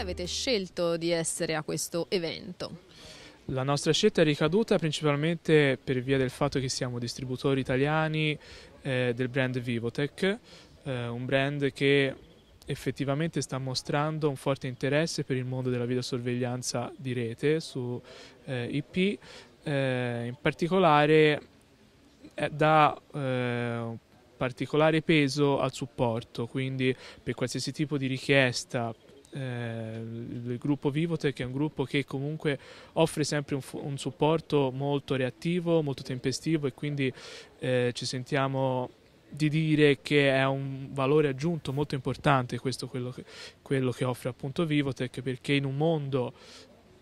avete scelto di essere a questo evento? La nostra scelta è ricaduta principalmente per via del fatto che siamo distributori italiani eh, del brand Vivotech, eh, un brand che effettivamente sta mostrando un forte interesse per il mondo della videosorveglianza di rete su eh, IP, eh, in particolare eh, da eh, particolare peso al supporto, quindi per qualsiasi tipo di richiesta, eh, il gruppo Vivotech è un gruppo che comunque offre sempre un, un supporto molto reattivo, molto tempestivo e quindi eh, ci sentiamo di dire che è un valore aggiunto molto importante questo quello che, quello che offre appunto Vivotech perché in un mondo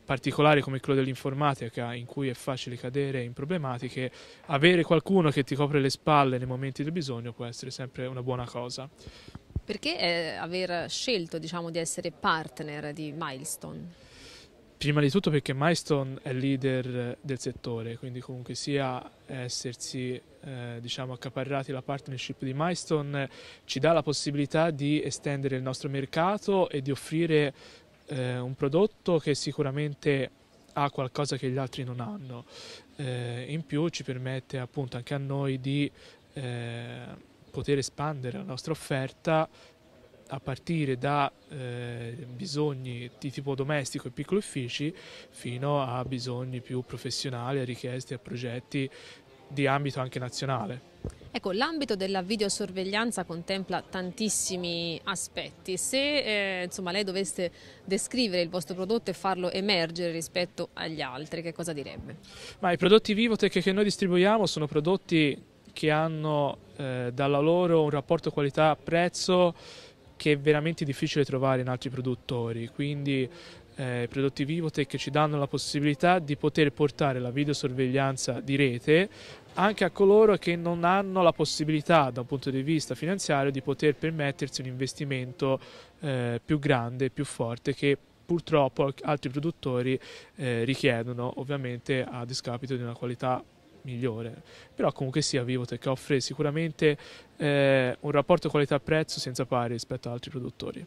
particolare come quello dell'informatica in cui è facile cadere in problematiche, avere qualcuno che ti copre le spalle nei momenti del bisogno può essere sempre una buona cosa. Perché eh, aver scelto diciamo, di essere partner di Milestone? Prima di tutto perché Milestone è leader eh, del settore, quindi comunque sia essersi eh, diciamo, accaparrati la partnership di Milestone ci dà la possibilità di estendere il nostro mercato e di offrire eh, un prodotto che sicuramente ha qualcosa che gli altri non hanno. Eh, in più ci permette appunto anche a noi di eh, poter espandere la nostra offerta a partire da eh, bisogni di tipo domestico e piccoli uffici fino a bisogni più professionali, a richieste, a progetti di ambito anche nazionale. Ecco, l'ambito della videosorveglianza contempla tantissimi aspetti. Se eh, insomma, lei dovesse descrivere il vostro prodotto e farlo emergere rispetto agli altri, che cosa direbbe? Ma I prodotti Vivotech che noi distribuiamo sono prodotti che hanno eh, dalla loro un rapporto qualità-prezzo che è veramente difficile trovare in altri produttori, quindi eh, i prodotti Vivotech ci danno la possibilità di poter portare la videosorveglianza di rete anche a coloro che non hanno la possibilità da un punto di vista finanziario di poter permettersi un investimento eh, più grande, più forte che purtroppo altri produttori eh, richiedono ovviamente a discapito di una qualità migliore, però comunque sia Vivotech offre sicuramente eh, un rapporto qualità-prezzo senza pari rispetto ad altri produttori.